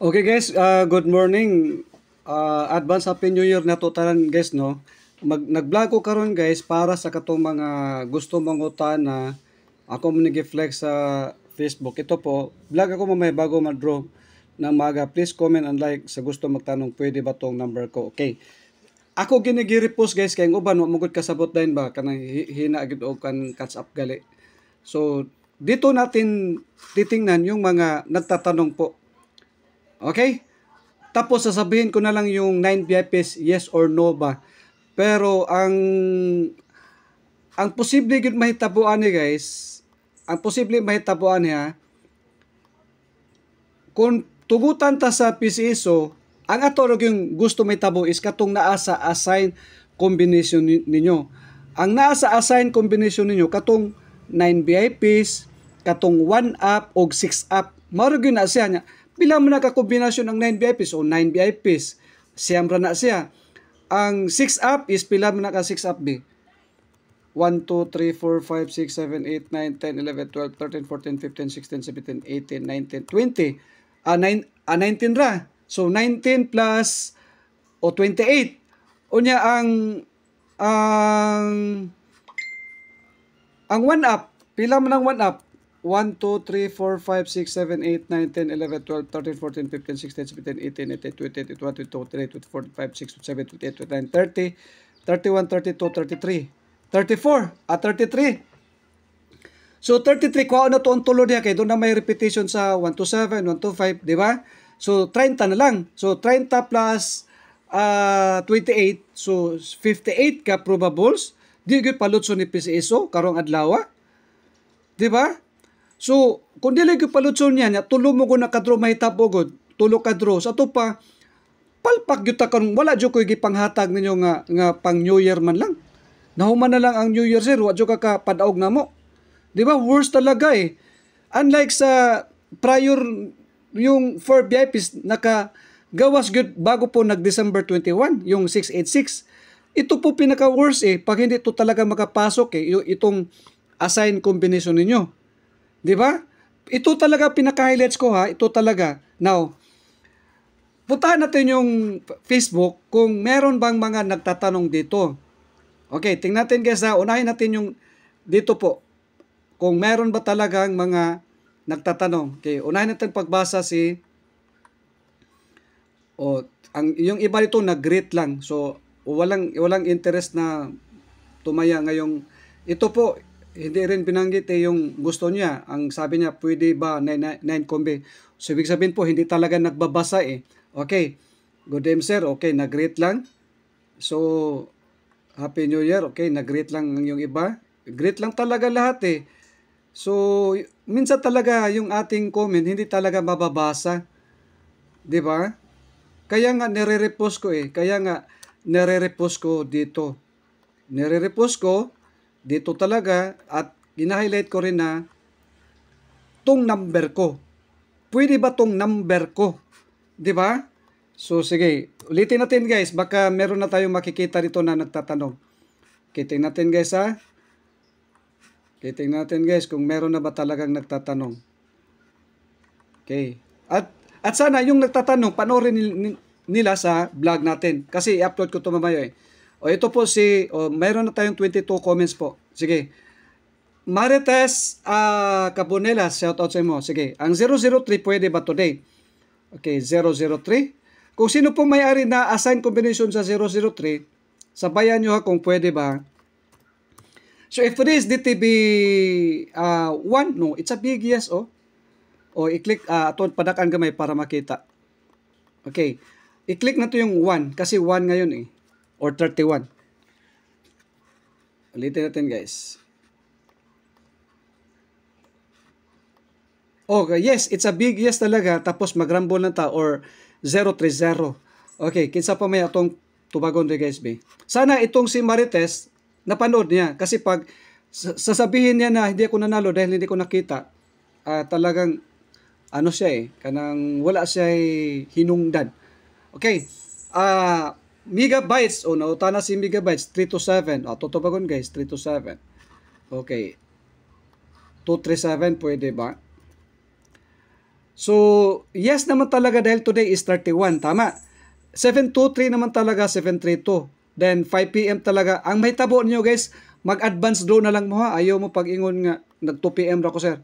Okay guys, uh, good morning. Uh, advance Happy New Year na tutalan guys no. Mag nag-vlog ko karon guys para sa katong mga gusto mangutan na ako mo flex sa Facebook. Ito po, vlog ako mamaya bago mag-draw na maga. Please comment and like sa gusto magtanong pwede ba tong number ko. Okay. Ako ginigiripos guys kay uban wa mugod kasabot din ba kanang hina gid og kan catch up gali. So dito natin titingnan yung mga nagtatanong po Okay? Tapos sasabihin ko na lang yung 9 VIPs, yes or no ba. Pero ang ang posible gud mahitabuan ni guys, ang posible mahitabuan niya kung tugutan ta sa PCSO, ang ato yung gusto may tabo is katong naa sa assign combination ninyo. Ang naa sa assign combination ninyo katong 9 VIPs, katong 1 up og 6 up. Mao gyud na siya niya Bilang mo na kakombinasyon ng 9 VIPs o 9 VIPs, siyam ra na siya. Ang 6 up is pila mo na ka 6 up B. 1, 2, 3, 4, 5, 6, 7, 8, 9, 10, 11, 12, 13, 14, 15, 16, 17, 18, 19, 20. Uh, 9, uh, 19 ra. So, 19 plus o 28. Unya ang ang ang 1 up, pila man ang 1 up? 1, 2, 3, 4, 5, 6, 7, 8, 9, 10, 11, 12, 13, 14, 15, 16, 17, 18, 19, 20, 21, 22, 23, 24, 25, 26, 27, 28, 29, 30, 31, 32, 33, 34, at 33. So 33, kuha na to ang tulo niya kay doon na may repetition sa 1 to 7, 1 to 5, di ba? So 30 na lang. So 30 plus uh, 28, so 58 ka probables. Di gyud palutso ni PCSO karong adlaw. Di ba? So, kung dili ko palutson niya, niya tulo mo ko na kadro mahitabo god, tulo kadro. Sa to pa, palpak gyud ta karon wala jud koy gipanghatag ninyo nga nga pang New Year man lang. Nahuman na lang ang New Year sir, wa jo ka kapadaog na mo. Di ba? Worse talaga eh. Unlike sa prior yung for VIPs naka gawas good bago po nag December 21 yung 686 ito po pinaka worst eh pag hindi to talaga makapasok eh itong assign combination ninyo Di ba? Ito talaga pinaka-highlights ko ha. Ito talaga. Now, puntahan natin yung Facebook kung meron bang mga nagtatanong dito. Okay, tingnan natin guys ha. Unahin natin yung dito po. Kung meron ba talagang mga nagtatanong. Okay, unahin natin pagbasa si o oh, ang yung iba dito nag-greet lang. So walang walang interest na tumaya ngayong ito po hindi rin binanggit eh yung gusto niya. Ang sabi niya, pwede ba 9 kombi? So, ibig sabihin po, hindi talaga nagbabasa eh. Okay, good day sir. Okay, nag-greet lang. So, Happy New Year. Okay, nag-greet lang yung iba. Greet lang talaga lahat eh. So, minsan talaga yung ating comment, hindi talaga mababasa. ba? Diba? Kaya nga, nire-repost ko eh. Kaya nga, nire-repost ko dito. Nire-repost ko, dito talaga at gina-highlight ko rin na tong number ko. Pwede ba tong number ko? 'Di ba? So sige, ulitin natin guys, baka meron na tayong makikita dito na nagtatanong. Kiting natin guys ha. Kiting natin guys kung meron na ba talagang nagtatanong. Okay. At at sana yung nagtatanong panoorin nila sa vlog natin kasi i-upload ko to mamaya eh. O ito po si, o, mayroon na tayong 22 comments po. Sige. Marites uh, ah, Cabonelas, shout out sa mo. Sige. Ang 003 pwede ba today? Okay, 003. Kung sino po may-ari na assign combination sa 003, sabayan nyo ha kung pwede ba. So if it is DTB uh, ah, 1, no, it's a big yes, oh. O, i-click, uh, ah, aton padakan gamay para makita. Okay. I-click na to yung 1, kasi 1 ngayon eh or 31. Ulitin natin guys. Okay, yes, it's a big yes talaga. Tapos magrambol na ta or 030. Okay, kinsa pa may atong tubagon rin guys be. Sana itong si Marites napanood niya. Kasi pag sasabihin niya na hindi ako nanalo dahil hindi ko nakita, uh, talagang ano siya eh, kanang wala siya eh, hinungdan. Okay, ah... Uh, megabytes. O, oh, nauta na si megabytes. 3 to 7. O, ah, tutubagon guys. 3 to 7. Okay. 237 pwede ba? So, yes naman talaga dahil today is 31. Tama. 723 naman talaga. 732. Then, 5 p.m. talaga. Ang may tabo nyo guys, mag-advance draw na lang mo ha. Ayaw mo pag-ingon nga. Nag 2 p.m. ra ko sir.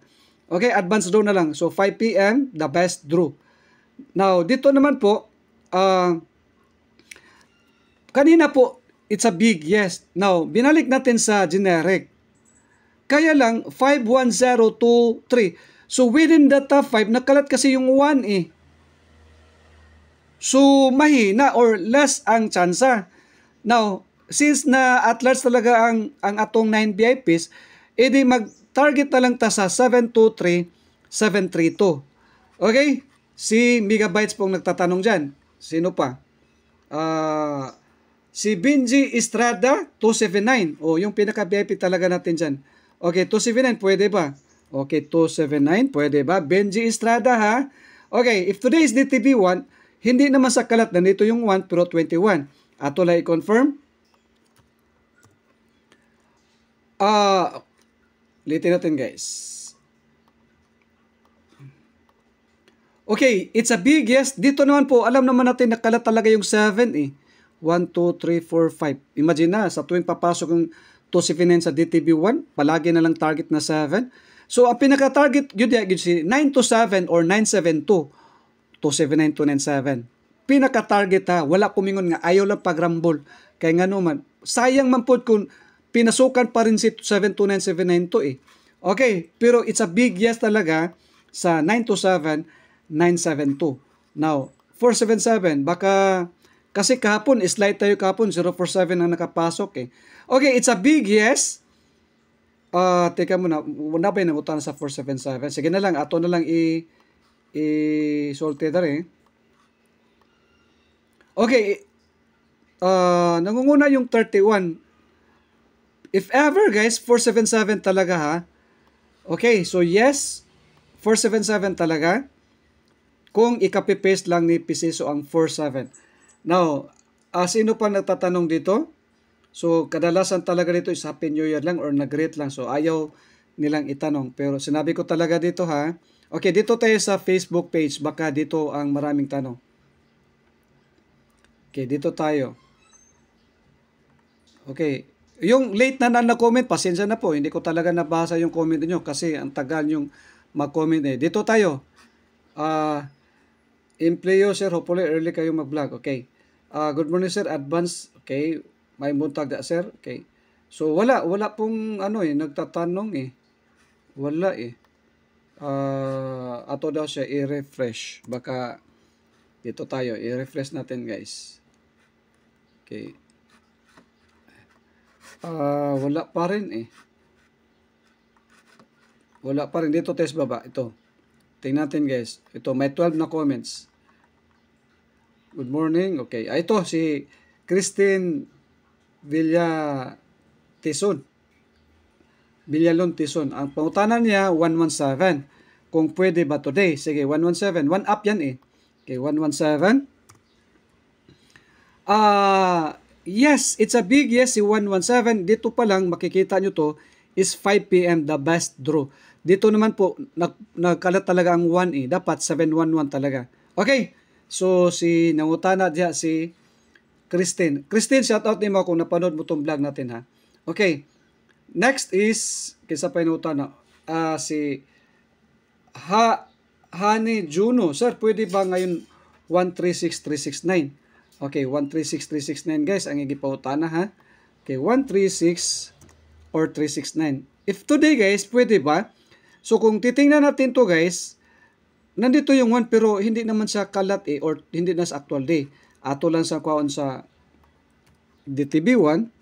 Okay, advance draw na lang. So, 5 p.m., the best draw. Now, dito naman po, uh, Kanina po, it's a big yes. Now, binalik natin sa generic. Kaya lang, 5102.3. So, within the top 5, nakalat kasi yung 1 eh. So, mahina or less ang chance. Now, since na at large talaga ang, ang atong 9 VIPs, edi mag-target na lang ta sa 723, 732. Okay? Si Megabytes pong nagtatanong dyan. Sino pa? Ah... Uh, Si Benji Estrada, 279. O, oh, yung pinaka-VIP talaga natin dyan. Okay, 279, pwede ba? Okay, 279, pwede ba? Benji Estrada, ha? Okay, if today is DTV 1, hindi naman sa kalat, nandito yung 1, pero 21. Ato lang i-confirm. Ah, uh, litin natin guys. Okay, it's a big yes. Dito naman po, alam naman natin nakalat talaga yung 7 eh. 1, 2, 3, 4, 5. Imagine na, sa tuwing papasok yung tosifinen sa DTB1, palagi na lang target na 7. So, ang pinaka-target, yun yan, yun, si 9 to 7 or 972, 279 to 97. Pinaka-target ha, wala kumingon nga, ayaw lang pagrambol. Kaya nga naman, sayang man po kung pinasukan pa rin si 729792 eh. Okay, pero it's a big yes talaga sa 927, 972. Now, 477, baka kasi kahapon, slide tayo kahapon, 047 ang nakapasok eh. Okay, it's a big yes. Uh, teka muna, wala ba yung nabutan sa 477? Sige na lang, ato na lang i- i-solte na eh. Okay, uh, nangunguna yung 31. If ever guys, 477 talaga ha. Okay, so yes, 477 talaga. Kung i ikapipaste lang ni Pisiso ang 47. Now, uh, sino pa nagtatanong dito? So, kadalasan talaga dito is Happy New Year lang or nag-greet lang. So, ayaw nilang itanong. Pero sinabi ko talaga dito ha. Okay, dito tayo sa Facebook page. Baka dito ang maraming tanong. Okay, dito tayo. Okay, yung late na na-comment, pasensya na po. Hindi ko talaga nabasa yung comment niyo kasi ang tagal yung mag-comment eh. Dito tayo. Ah, uh, employer sir, hopefully early kayo mag-vlog. Okay. Uh, good morning sir, advance. Okay, may buntag da sir. Okay. So wala, wala pong ano eh, nagtatanong eh. Wala eh. Uh, ato daw siya i-refresh. Baka dito tayo, i-refresh natin guys. Okay. Uh, wala pa rin eh. Wala pa rin. Dito test baba. Ito. Tingnan natin guys. Ito, may 12 na comments. Good morning. Okay. Ah, ito si Christine Villa Tison. Villa Lon Tison. Ang pangutana niya 117. Kung pwede ba today? Sige, 117. One up yan eh. Okay, 117. Ah, uh, yes, it's a big yes si 117. Dito pa lang makikita nyo to is 5 p.m. the best draw. Dito naman po nag nagkalat talaga ang 1 eh. Dapat 711 talaga. Okay. So si nangutana diha si Christine. Christine, shout out nimo kung napanood mo tong vlog natin ha. Okay. Next is kinsa pa nangutana? Uh, si ha Hani Juno. Sir, pwede ba ngayon 136369? Okay, 136369 guys ang igipahutana ha. Okay, 136 or 369. If today guys, pwede ba? So kung titingnan natin to guys, nandito yung 1 pero hindi naman sa kalat eh or hindi na sa actual day. Ato lang sa kwaon sa DTB1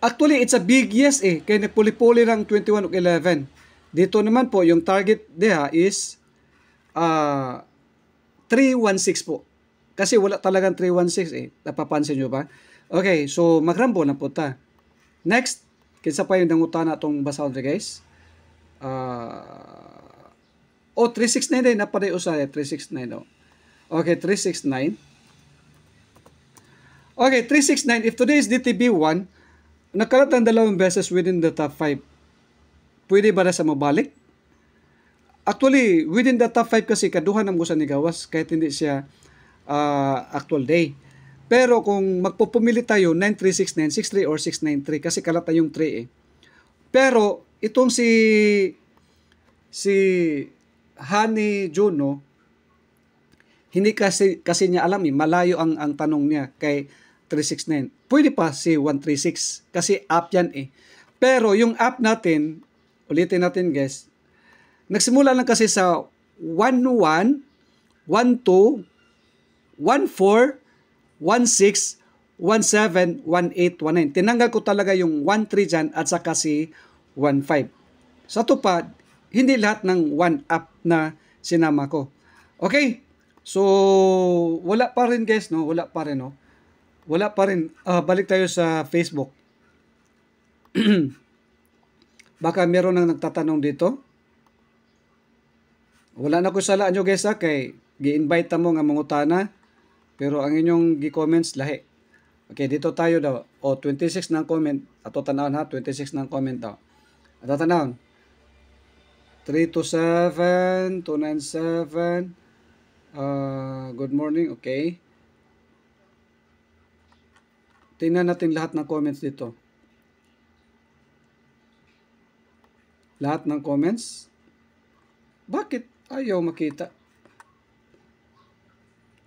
Actually, it's a big yes eh. Kaya napuli-puli ng 21 o 11. Dito naman po, yung target deha is uh, ah, 316 po. Kasi wala talagang 316 eh. Napapansin nyo ba? Okay, so magrambo na po ta. Next, Kinsa pa yung dangutan na itong basahon rin guys. Uh, ah, oh, 369 na pa rin usay. 369 oh. Okay, 369. Okay, 369. If today is DTB1, nakalat ng dalawang beses within the top 5. Pwede ba na sa mabalik? Actually, within the top 5 kasi kaduhan ang gusto ni Gawas kahit hindi siya uh, actual day. Pero kung magpupumili tayo, 936, 963 or 693 kasi kalata yung 3 eh. Pero itong si si Honey Juno, hindi kasi kasi niya alam eh, malayo ang ang tanong niya kay 369. Pwede pa si 136 kasi app yan eh. Pero yung app natin, ulitin natin guys, nagsimula lang kasi sa 11, 12, 14, 16, 6 1-7, 1 Tinanggal ko talaga yung 13 3 dyan at saka si 15. 5 Sa tupad, hindi lahat ng 1-up na sinama ko. Okay? So, wala pa rin guys, no? Wala pa rin, no? Wala pa rin. Uh, balik tayo sa Facebook. Baka meron nang nagtatanong dito. Wala na ko salaan nyo guys ha, ah, kay gi-invite mo nga mga utana pero ang inyong gi-comments lahi. Okay, dito tayo daw. O, 26 ng comment. Ato tanawon ha, 26 ng comment daw. Ato tanawon. 3 to 7, 297. Uh, good morning, okay. Tingnan natin lahat ng comments dito. Lahat ng comments? Bakit ayaw makita?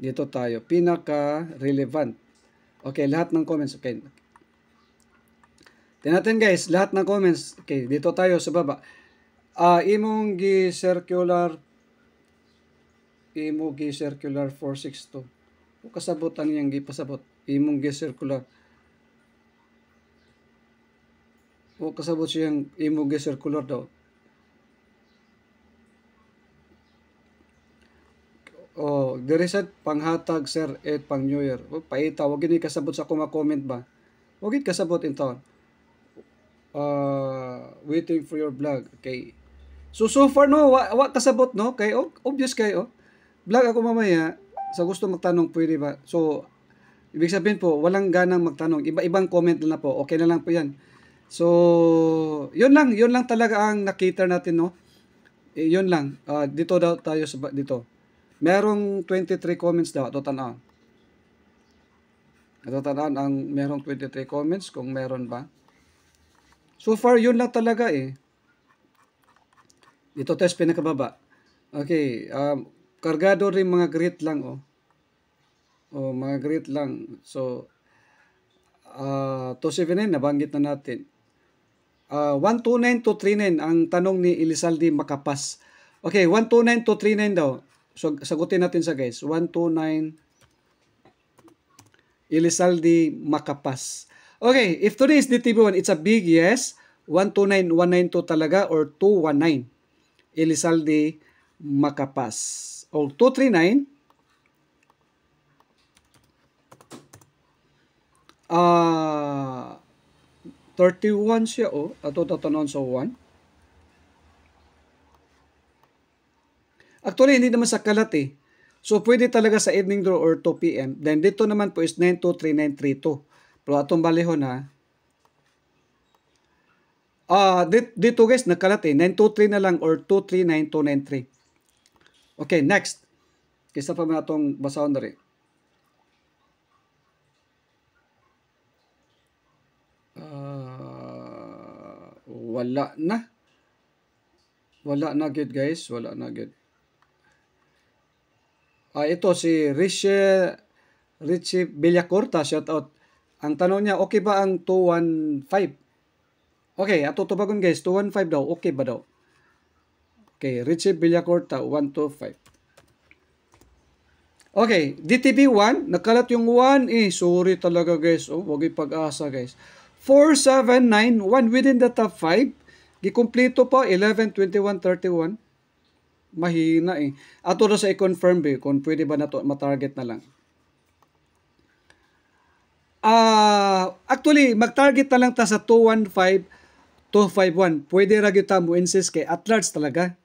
Dito tayo. Pinaka-relevant. Okay, lahat ng comments. Okay. Tinatin guys, lahat ng comments. Okay, dito tayo sa baba. Uh, imong gi-circular imong gi-circular 462. O kasabot ang yang pasabot Imong gi-circular. O kasabot siyang imong gi-circular daw. Oh, diri sa panghatag sir at eh, pang New Year. Oh, paita wag ini kasabot sa kuma comment ba. Wag gid kasabot inton. Uh, ah, waiting for your vlog. Okay. So so far no wa, wa kasabot no kay oh, obvious kay oh. Vlog ako mamaya sa gusto magtanong pwede ba? So ibig sabihin po walang ganang magtanong. Iba-ibang comment na, na po. Okay na lang po 'yan. So, yun lang, yun lang talaga ang nakita natin, no? Eh, yun lang. Uh, dito daw tayo sa dito. Merong 23 comments daw, ito tanaan. Ito tanaan ang merong 23 comments, kung meron ba. So far, yun lang talaga eh. Ito test pinakababa. Okay, um, kargado rin mga grid lang oh. Oh, mga grid lang. So, uh, ah, 279, nabanggit na natin. Uh, 129 to 39 ang tanong ni Elizalde Makapas. Okay, 129 to 39 daw. So, sagutin natin sa guys. 129 Elizalde Makapas. Okay, if today is DTB1, it's a big yes. 129, 192 talaga or 219 Elizalde Makapas. O 239 Ah, uh, 31 siya oh. Ato tatanon sa 1. Actually, hindi naman sa kalat eh. So, pwede talaga sa evening draw or 2 p.m. Then, dito naman po is 923932. Pero atong baliho na. Ah, uh, dito guys, nakalat eh. 923 na lang or 239293. Okay, next. Kisa pa man itong basahon na rin. Uh, wala na. Wala na good guys. Wala na good. Uh, ito si Richie, Richie Villacorta, shout out. Ang tanong niya, okay ba ang 215? Okay, at tutubagon guys, 215 daw, okay ba daw? Okay, Richie Villacorta, 125. Okay, DTB 1, nakalat yung 1 eh, sorry talaga guys, oh, wag pag-asa guys. 4791 within the top 5, gikompleto pa 11, 21, 31 mahina eh. Ato na sa i-confirm eh, kung pwede ba na to, matarget na lang. Ah, uh, actually, mag-target na lang ta sa 215, 251. Pwede ra gyud ta mo insist kay at large talaga.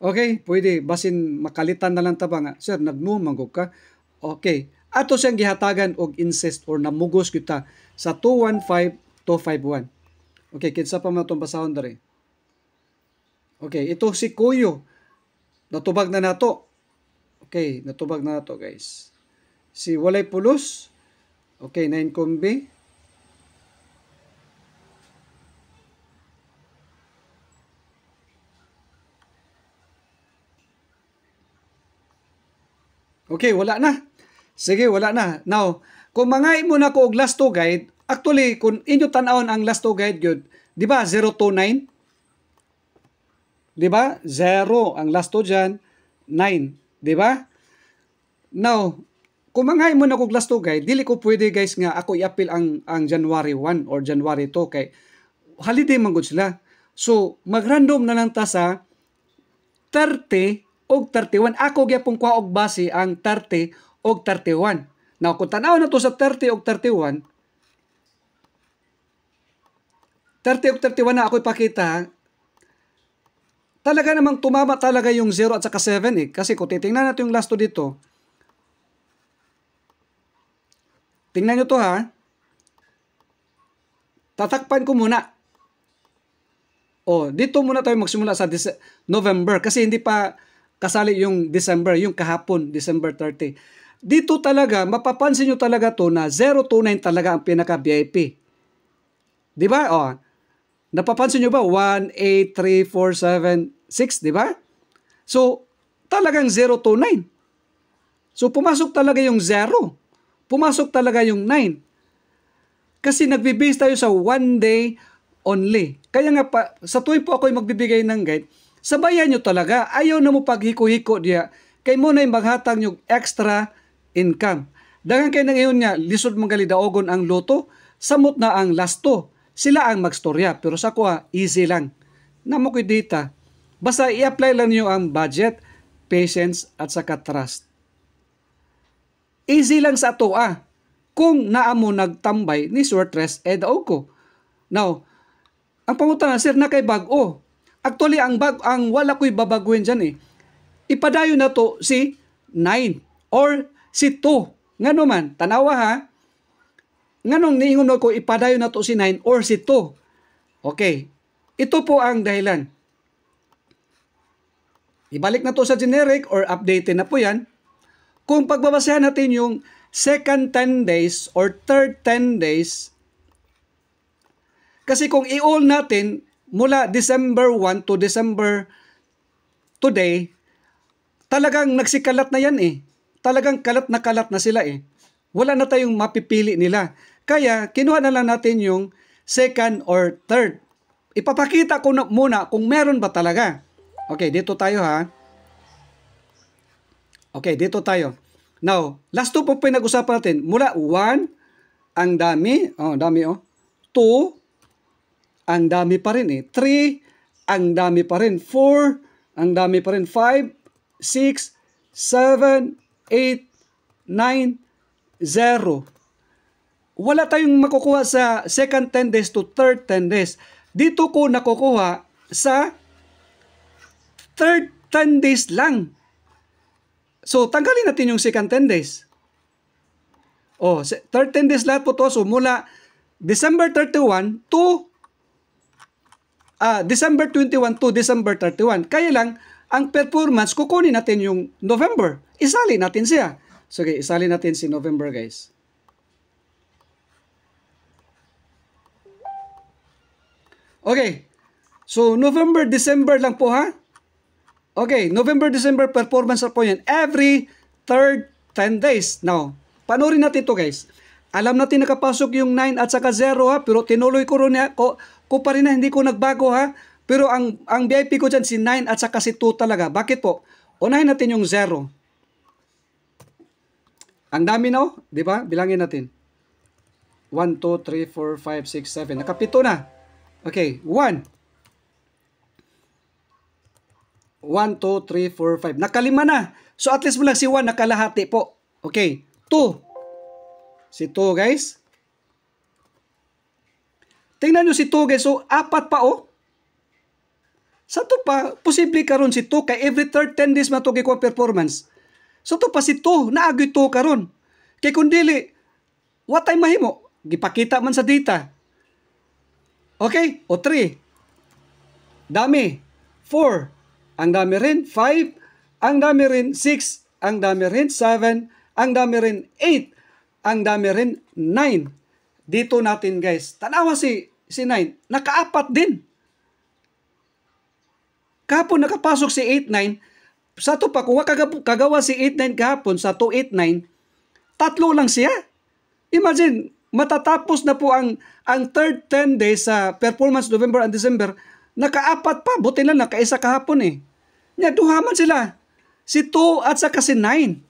Okay, pwede basin makalitan na lang ta ba nga. Sir, nagnumang ka. Okay. Ato siyang gihatagan og insist or namugos kita sa 215 251. Okay, kinsa pa man itong basahon dere. Okay, ito si Kuyo. Natubag na nato. Okay, natubag na nato guys. Si walay pulos. Okay, 9 kombi. Okay, wala na. Sige, wala na. Now, kung mga mo na ko og last two guide, actually, kung inyo tanawon ang last two guide yun, di ba 029? 'Di ba? 0 ang last 2 diyan, 9, 'di ba? Now, kung manghay mo na kog last 2 guys, dili ko pwede guys nga ako i-appeal ang ang January 1 or January 2 kay holiday man gud sila. So, mag-random na lang ta sa 30 og 31. Ako gyapon ko og base ang 30 og 31. Now, kung tanaw na to sa 30 og 31, 30 og 31 na ako ipakita, talaga namang tumama talaga yung 0 at saka 7 eh. Kasi kung titingnan natin yung last 2 dito, tingnan nyo to ha, tatakpan ko muna. O, oh, dito muna tayo magsimula sa Dece- November kasi hindi pa kasali yung December, yung kahapon, December 30. Dito talaga, mapapansin nyo talaga to na 029 talaga ang pinaka-VIP. Di ba? O, oh, napapansin nyo ba? 1, 8, 3, 4, 7, 6, di ba? So, talagang 0 to 9. So, pumasok talaga yung 0. Pumasok talaga yung 9. Kasi nagbe tayo sa one day only. Kaya nga pa, sa tuwing po ako'y magbibigay ng guide, sabayan nyo talaga. Ayaw na mo paghiko-hiko diya. Kay mo yung maghatang nyo extra income. Dagan kay nang iyon nga, lisod mga galidaogon ang loto, samot na ang lasto. Sila ang magstorya, pero sa kuha, easy lang. Namo ko'y data, Basta i-apply lang niyo ang budget, patience at saka trust. Easy lang sa ato ah. Kung naamo nagtambay ni short rest ed eh, ko. Now, ang pangutana ah, sir na kay bago. Actually ang bag ang wala ko'y babaguhin dyan eh. Ipadayo na to si 9 or si 2. Ngano man tanawa ha. Nga Nganong niingon ko ipadayo na to si 9 or si 2. Okay. Ito po ang dahilan Ibalik na to sa generic or updated na po yan. Kung pagbabasehan natin yung second 10 days or third 10 days, kasi kung i-all natin mula December 1 to December today, talagang nagsikalat na yan eh. Talagang kalat na kalat na sila eh. Wala na tayong mapipili nila. Kaya kinuha na lang natin yung second or third. Ipapakita ko na muna kung meron ba talaga. Okay, dito tayo ha. Okay, dito tayo. Now, last two po pinag-usapan natin. Mula 1, ang dami. Oh, dami oh. 2, ang dami pa rin eh. 3, ang dami pa rin. 4, ang dami pa rin. 5, 6, 7, 8, 9, 0. Wala tayong makukuha sa second 10 days to third 10 days. Dito ko nakukuha sa third 10 days lang. So, tanggalin natin yung second 10 days. oh, third 10 days lahat po to. So, mula December 31 to uh, December 21 to December 31. Kaya lang, ang performance, kukunin natin yung November. Isali natin siya. So, okay, isali natin si November, guys. Okay. So, November, December lang po, ha? Okay, November, December performance po yan. Every third 10 days. Now, panoorin natin ito guys. Alam natin nakapasok yung 9 at saka 0 ha, pero tinuloy ko rin ko, ko pa rin na hindi ko nagbago ha. Pero ang, ang VIP ko dyan si 9 at saka si 2 talaga. Bakit po? Unahin natin yung 0. Ang dami no, oh. di ba? Bilangin natin. 1, 2, 3, 4, 5, 6, 7. Nakapito na. Okay, 1. 1, 2, 3, 4, 5. Nakalima na. So at least mo lang si 1 nakalahati po. Okay. 2. Si 2 guys. Tingnan nyo si 2 guys. So apat pa oh. Sa to pa, posible karon si 2 kay every third 10 days mato kay ko performance. So to pa si 2, naagi 2 karon. Kay kung dili what time mahimo? Gipakita man sa data. Okay? O 3. Dami. 4. Ang dami rin, 5. Ang dami rin, 6. Ang dami rin, 7. Ang dami rin, 8. Ang dami rin, 9. Dito natin guys, tanawa si, si 9. Nakaapat din. Kahapon nakapasok si 8-9. Sa ito pa, kung kagawa si 8-9 kahapon sa 2-8-9, tatlo lang siya. Imagine, matatapos na po ang, ang third 10 days sa performance November and December, Nakaapat pa, buti na lang, kaisa kahapon eh. Nya, duhaman sila. Si 2 at saka si 9.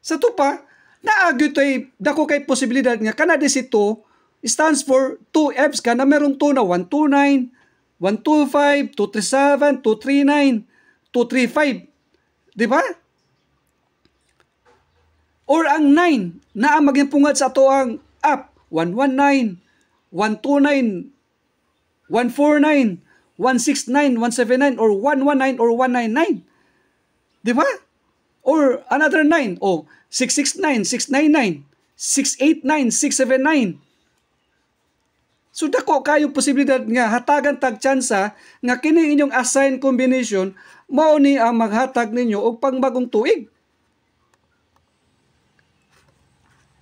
Sa to pa, naagyo to ay, dako kay posibilidad nga, kanadi si 2 stands for 2 Fs ka na merong 2 na 129, 125, 237, 239, 235. Di ba? Or ang 9, na ang maging pungad sa to ang up, 119, 129, 149, 169, 179, or 119, or 199. Di ba? Or another 9. oh, 669, 699, 689, 679. So dako kayo posibilidad nga hatagan tag tsansa nga kini inyong assign combination mao ni ang maghatag ninyo og pangbagong tuig.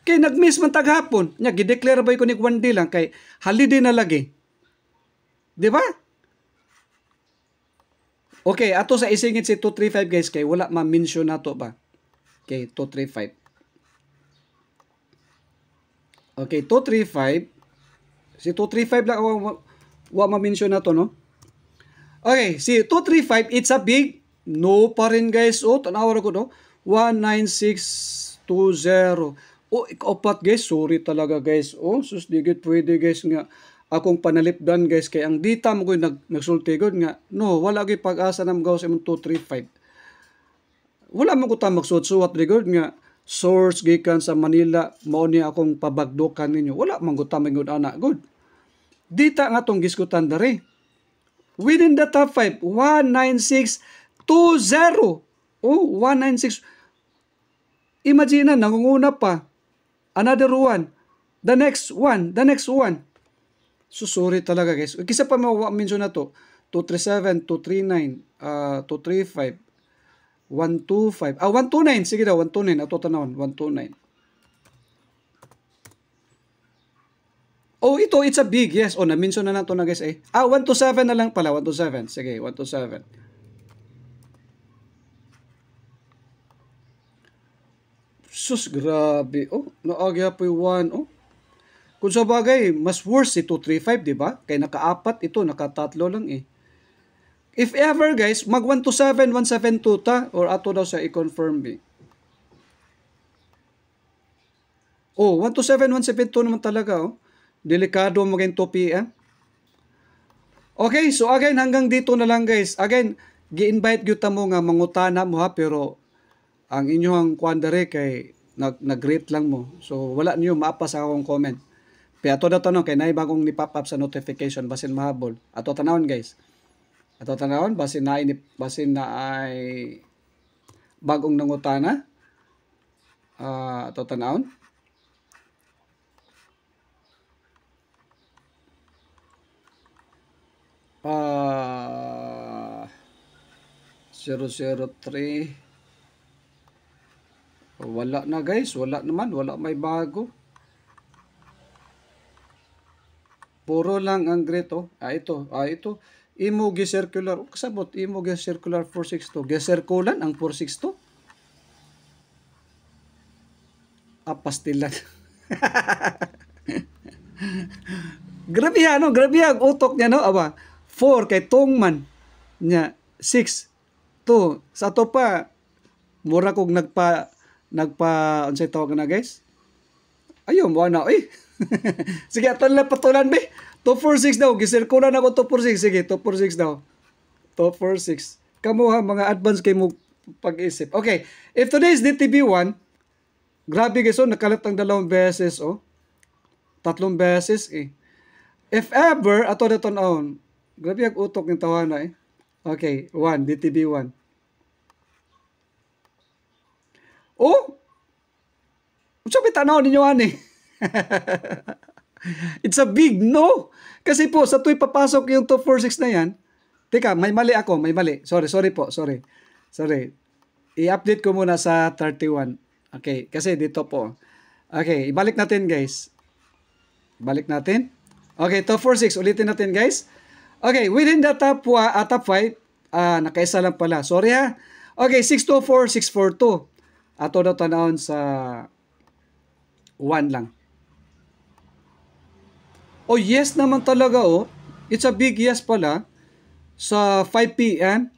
Kay nagmiss man tag hapon, nya gideclare ba ko ni one day lang kay holiday na lagi. Di ba? Okay, ato sa isingit si 235 guys kay wala ma-mention nato ba. Okay, 235. Okay, 235. Si 235 lang wala, wa ma-mention nato no. Okay, si 235 it's a big no pa rin guys. Oh, tanaw ko no. 19620. Oh, ikaw guys. Sorry talaga guys. Oh, sus digit pwede guys nga akong panalipdan guys kay ang dita mo ko'y nag, nagsulti gud nga no wala ko'y pag-asa na magaw imong 235 wala man ko ta magsuot-suot gud nga source gikan sa Manila mao ni akong pabagdukan ninyo wala man ko ta mangud ana gud dita nga tong giskutan dere within the top 5 19620 oh 196 imagine na nangunguna pa another one the next one the next one So sorry talaga guys. Kisa pa mention na to. 237, 239, uh, 235, 125. Ah, 129. Ah, Sige daw, 129. Ato tanawon, 129. Oh, ito, it's a big. Yes. Oh, na-mention na na to na guys eh. Ah, 127 na lang pala. 127. Sige, 127. Sus, grabe. Oh, naagya po yung 1. Oh, kung sa bagay, mas worse si 235, di ba? Kaya nakaapat ito, nakatatlo lang eh. If ever guys, mag 127, 172 ta, or ato daw sa i-confirm eh. Oh, 127, 172 naman talaga oh. Delikado maging topi eh. Okay, so again, hanggang dito na lang guys. Again, gi-invite gyud ta mo nga mangutana mo ha, pero ang inyong kuan kay nag greet lang mo. So wala niyo maapa sa akong comment. Kaya todo to no, kay naay bagong ni pop up sa notification basin mahabol. Ato tanawon guys. Ato tanawon basin na ini basin na ay bagong nangutana. Uh, ato tanawon. Uh, 003 wala na guys wala naman wala may bago Puro lang ang grito Ah, ito. Ah, ito. Imo circular. O, kasabot. Imo circular 462. Gecirculan ang 462. Ah, pastilan. grabe ha, no? Grabe ang utok niya, no? Aba, 4 kay Tongman niya, 6. To, sa to pa, mura kog nagpa, nagpa, unsay tawag na guys? Ayun, wala na, eh. Sige, atan na patulan be. 246 daw. na ako 246. Sige, 246 daw. 246. Kamuha, mga advance kay mo pag-isip. Okay. If today is DTB1, grabe guys, oh, nakalat ang dalawang beses, oh. Tatlong beses, eh. If ever, ato na on. Grabe ang utok ng tawana, eh. Okay, 1, DTB1. Oh! Sabi tanaw ninyo, ani. Eh. It's a big no. Kasi po, sa tuwi papasok yung 246 na yan, teka, may mali ako, may mali. Sorry, sorry po, sorry. Sorry. I-update ko muna sa 31. Okay, kasi dito po. Okay, ibalik natin guys. Balik natin. Okay, 246, Ulitin natin guys. Okay, within the top, uh, top 5, uh, ah, nakaisa lang pala. Sorry ha. Okay, 624, 642. Ato na tanawon sa 1 lang. Oh, yes naman talaga oh. It's a big yes pala sa 5 p.m.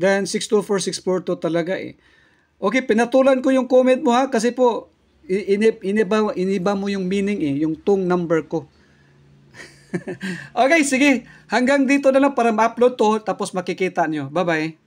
Then 624642 talaga eh. Okay, pinatulan ko yung comment mo ha kasi po inib iniba, iniba mo yung meaning eh, yung tong number ko. okay, sige. Hanggang dito na lang para ma-upload to tapos makikita nyo. Bye-bye.